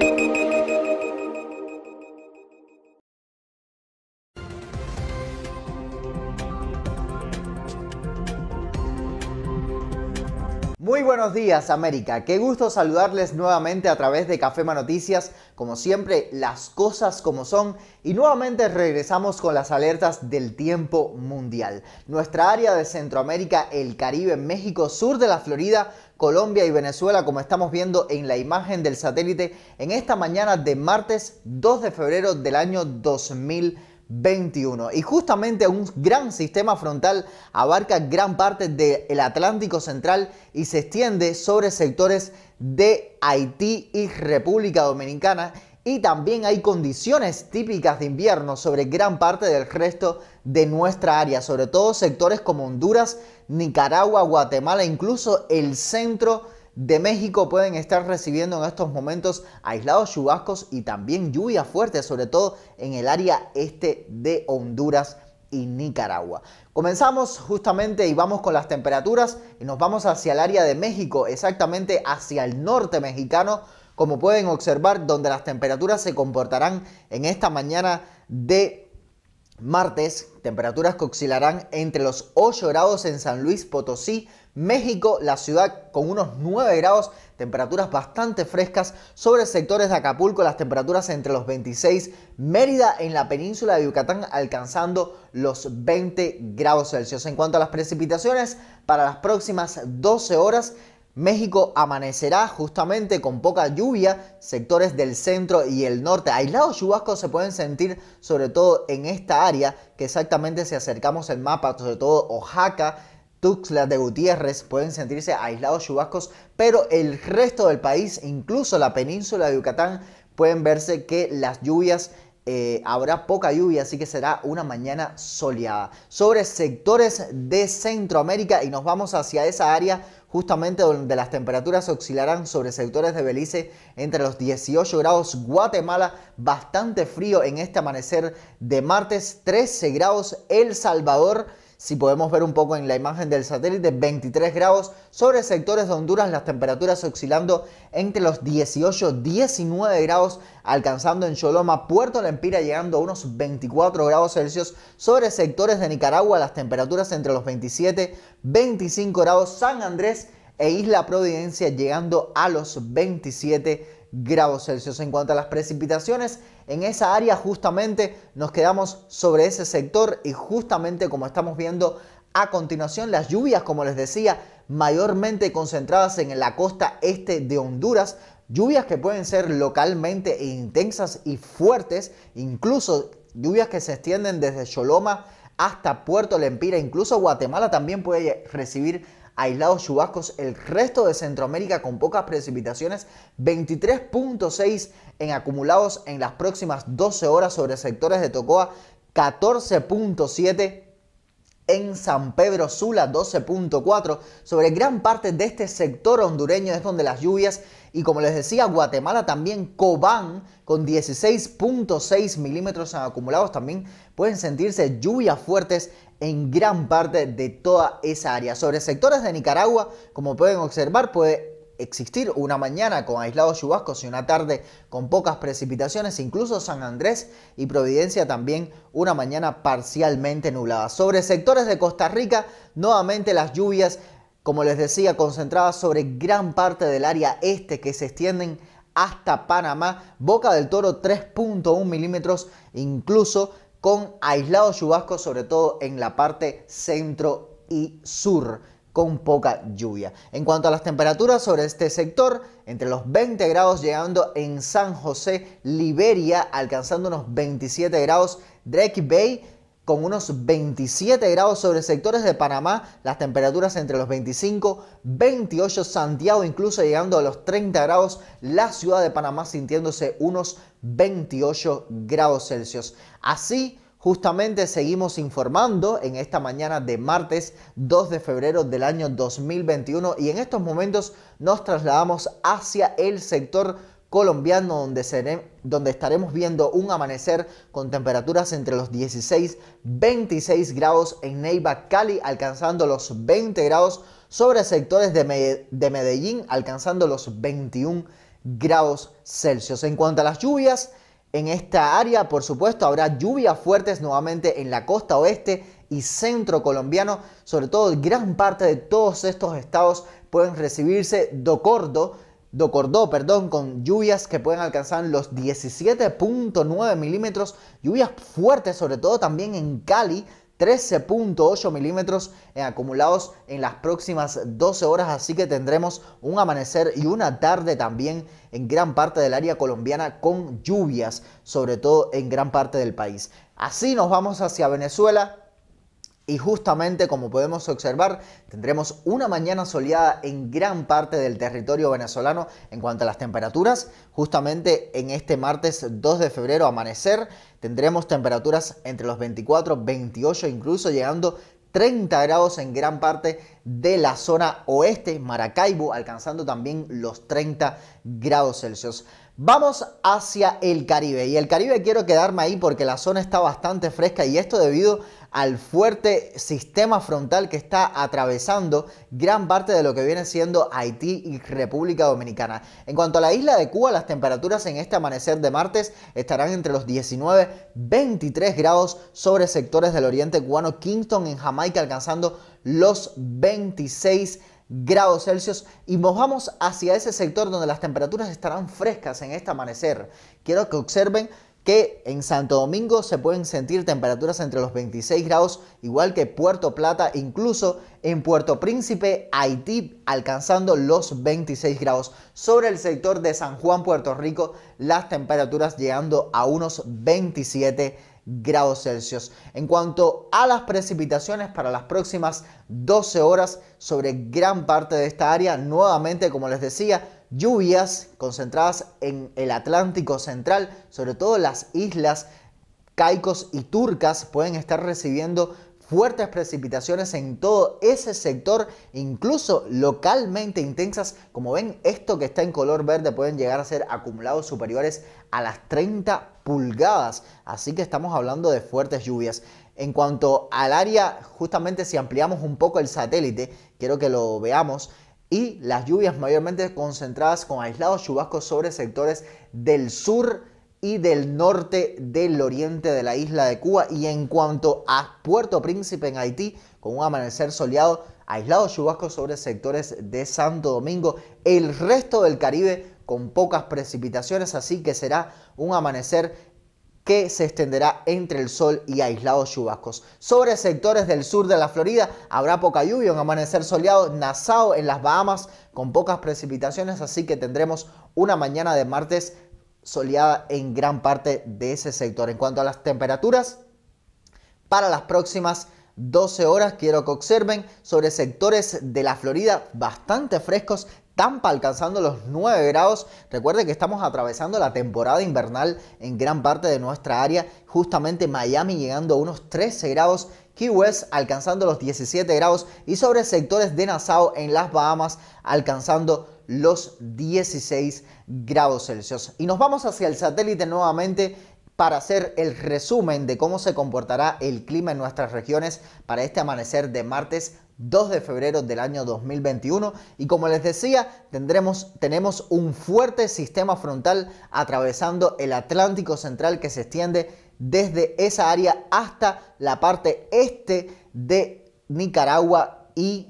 Thank you. buenos días América, qué gusto saludarles nuevamente a través de Cafema Noticias, como siempre las cosas como son y nuevamente regresamos con las alertas del tiempo mundial. Nuestra área de Centroamérica, el Caribe, México, sur de la Florida, Colombia y Venezuela, como estamos viendo en la imagen del satélite en esta mañana de martes 2 de febrero del año 2020. 21. Y justamente un gran sistema frontal abarca gran parte del Atlántico Central y se extiende sobre sectores de Haití y República Dominicana. Y también hay condiciones típicas de invierno sobre gran parte del resto de nuestra área, sobre todo sectores como Honduras, Nicaragua, Guatemala, incluso el centro de México pueden estar recibiendo en estos momentos aislados chubascos y también lluvias fuertes, sobre todo en el área este de Honduras y Nicaragua. Comenzamos justamente y vamos con las temperaturas y nos vamos hacia el área de México, exactamente hacia el norte mexicano, como pueden observar, donde las temperaturas se comportarán en esta mañana de Martes, temperaturas que oscilarán entre los 8 grados en San Luis Potosí, México, la ciudad con unos 9 grados, temperaturas bastante frescas. Sobre sectores de Acapulco, las temperaturas entre los 26, Mérida en la península de Yucatán alcanzando los 20 grados Celsius. En cuanto a las precipitaciones, para las próximas 12 horas, México amanecerá justamente con poca lluvia, sectores del centro y el norte. Aislados chubascos se pueden sentir sobre todo en esta área, que exactamente si acercamos el mapa, sobre todo Oaxaca, Tuxtla de Gutiérrez, pueden sentirse aislados chubascos, pero el resto del país, incluso la península de Yucatán, pueden verse que las lluvias eh, habrá poca lluvia, así que será una mañana soleada. Sobre sectores de Centroamérica y nos vamos hacia esa área justamente donde las temperaturas oscilarán sobre sectores de Belice entre los 18 grados. Guatemala, bastante frío en este amanecer de martes, 13 grados. El Salvador. Si podemos ver un poco en la imagen del satélite, 23 grados sobre sectores de Honduras, las temperaturas oscilando entre los 18 19 grados, alcanzando en Choloma, Puerto Lempira, llegando a unos 24 grados Celsius sobre sectores de Nicaragua, las temperaturas entre los 27 25 grados, San Andrés e Isla Providencia, llegando a los 27 grados Celsius. En cuanto a las precipitaciones, en esa área justamente nos quedamos sobre ese sector y justamente como estamos viendo a continuación las lluvias, como les decía, mayormente concentradas en la costa este de Honduras, lluvias que pueden ser localmente intensas y fuertes, incluso lluvias que se extienden desde Choloma hasta Puerto Lempira, incluso Guatemala también puede recibir aislados chubascos el resto de Centroamérica con pocas precipitaciones, 23.6 en acumulados en las próximas 12 horas sobre sectores de Tocoa, 14.7 en San Pedro Sula 12.4. Sobre gran parte de este sector hondureño es donde las lluvias y como les decía, Guatemala también, Cobán, con 16.6 milímetros acumulados, también pueden sentirse lluvias fuertes en gran parte de toda esa área. Sobre sectores de Nicaragua, como pueden observar, puede existir una mañana con aislados chubascos y una tarde con pocas precipitaciones, incluso San Andrés y Providencia también una mañana parcialmente nublada. Sobre sectores de Costa Rica, nuevamente las lluvias como les decía, concentrada sobre gran parte del área este que se extienden hasta Panamá. Boca del Toro 3.1 milímetros, incluso con aislados chubascos, sobre todo en la parte centro y sur con poca lluvia. En cuanto a las temperaturas sobre este sector, entre los 20 grados llegando en San José, Liberia, alcanzando unos 27 grados, Drake Bay con unos 27 grados sobre sectores de Panamá, las temperaturas entre los 25, 28, Santiago incluso llegando a los 30 grados, la ciudad de Panamá sintiéndose unos 28 grados Celsius. Así, justamente seguimos informando en esta mañana de martes 2 de febrero del año 2021 y en estos momentos nos trasladamos hacia el sector colombiano donde, estaremos viendo un amanecer con temperaturas entre los 16 26 grados en Neiva, Cali, alcanzando los 20 grados sobre sectores de, Medellín, alcanzando los 21 grados Celsius. En cuanto a las lluvias, en esta área, por supuesto, habrá lluvias fuertes nuevamente en la costa oeste y centro colombiano. Sobre todo, gran parte de todos estos estados pueden recibirse. Docordo cordó perdón, con lluvias que pueden alcanzar los 17.9 milímetros, lluvias fuertes, sobre todo también en Cali, 13.8 milímetros eh, acumulados en las próximas 12 horas, así que tendremos un amanecer y una tarde también en gran parte del área colombiana con lluvias, sobre todo en gran parte del país. Así nos vamos hacia Venezuela, y justamente como podemos observar, tendremos una mañana soleada en gran parte del territorio venezolano en cuanto a las temperaturas. Justamente en este martes 2 de febrero amanecer tendremos temperaturas entre los 24, 28, incluso llegando 30 grados en gran parte de la zona oeste, Maracaibo, alcanzando también los 30 grados Celsius. Vamos hacia el Caribe y el Caribe quiero quedarme ahí porque la zona está bastante fresca y esto debido al fuerte sistema frontal que está atravesando gran parte de lo que viene siendo Haití y República Dominicana. En cuanto a la isla de Cuba, las temperaturas en este amanecer de martes estarán entre los 19 23 grados sobre sectores del oriente cubano, Kingston en Jamaica alcanzando los 26 grados Celsius y vamos hacia ese sector donde las temperaturas estarán frescas en este amanecer. Quiero que observen que en Santo Domingo se pueden sentir temperaturas entre los 26 grados, igual que Puerto Plata, incluso en Puerto Príncipe, Haití, alcanzando los 26 grados. Sobre el sector de San Juan, Puerto Rico, las temperaturas llegando a unos 27 grados grados Celsius. En cuanto a las precipitaciones para las próximas 12 horas sobre gran parte de esta área, nuevamente como les decía, lluvias concentradas en el Atlántico Central, sobre todo las islas caicos y turcas pueden estar recibiendo fuertes precipitaciones en todo ese sector, incluso localmente intensas. Como ven, esto que está en color verde pueden llegar a ser acumulados superiores a las 30 pulgadas. Así que estamos hablando de fuertes lluvias. En cuanto al área, justamente si ampliamos un poco el satélite, quiero que lo veamos y las lluvias mayormente concentradas con aislados chubascos sobre sectores del sur y del norte del oriente de la isla de Cuba. Y en cuanto a Puerto Príncipe en Haití, con un amanecer soleado, aislados chubascos sobre sectores de Santo Domingo, el resto del Caribe con pocas precipitaciones, así que será un amanecer que se extenderá entre el sol y aislados chubascos. Sobre sectores del sur de la Florida habrá poca lluvia, un amanecer soleado, Nassau en las Bahamas con pocas precipitaciones, así que tendremos una mañana de martes soleada en gran parte de ese sector. En cuanto a las temperaturas, para las próximas 12 horas quiero que observen sobre sectores de la Florida bastante frescos. Tampa alcanzando los 9 grados. Recuerde que estamos atravesando la temporada invernal en gran parte de nuestra área. Justamente Miami llegando a unos 13 grados Key West alcanzando los 17 grados y sobre sectores de Nassau en las Bahamas alcanzando los 16 grados Celsius. Y nos vamos hacia el satélite nuevamente para hacer el resumen de cómo se comportará el clima en nuestras regiones para este amanecer de martes 2 de febrero del año 2021 y como les decía tendremos, tenemos un fuerte sistema frontal atravesando el Atlántico Central que se extiende desde esa área hasta la parte este de Nicaragua y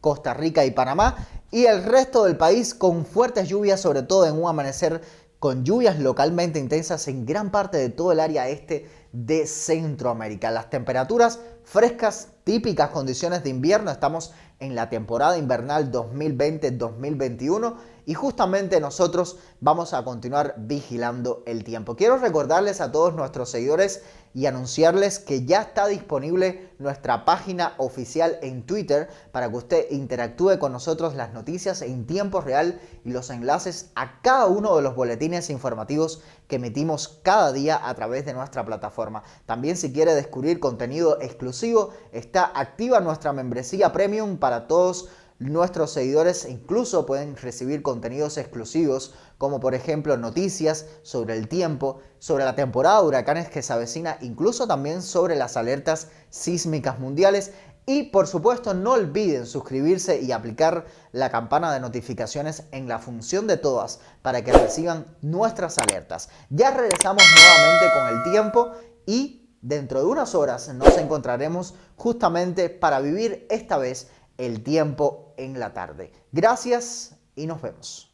Costa Rica y Panamá y el resto del país con fuertes lluvias, sobre todo en un amanecer con lluvias localmente intensas en gran parte de todo el área este de Centroamérica. Las temperaturas frescas, típicas condiciones de invierno, estamos en la temporada invernal 2020-2021 y justamente nosotros vamos a continuar vigilando el tiempo. Quiero recordarles a todos nuestros seguidores y anunciarles que ya está disponible nuestra página oficial en Twitter para que usted interactúe con nosotros las noticias en tiempo real y los enlaces a cada uno de los boletines informativos que emitimos cada día a través de nuestra plataforma. También si quiere descubrir contenido exclusivo, está activa nuestra membresía premium para todos Nuestros seguidores incluso pueden recibir contenidos exclusivos, como por ejemplo noticias sobre el tiempo, sobre la temporada de huracanes que se avecina, incluso también sobre las alertas sísmicas mundiales. Y por supuesto no olviden suscribirse y aplicar la campana de notificaciones en la función de todas para que reciban nuestras alertas. Ya regresamos nuevamente con el tiempo y dentro de unas horas nos encontraremos justamente para vivir esta vez el tiempo en la tarde. Gracias y nos vemos.